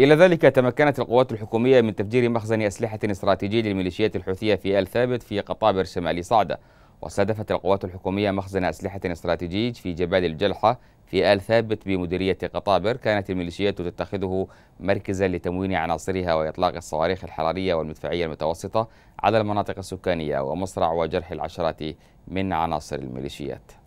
إلى ذلك تمكنت القوات الحكومية من تفجير مخزن أسلحة استراتيجي للميليشيات الحوثية في آل ثابت في قطابر شمال صعدة واستهدفت القوات الحكومية مخزن أسلحة استراتيجي في جبال الجلحة في آل ثابت بمديرية قطابر كانت الميليشيات تتخذه مركزا لتموين عناصرها وإطلاق الصواريخ الحرارية والمدفعية المتوسطة على المناطق السكانية ومصرع وجرح العشرات من عناصر الميليشيات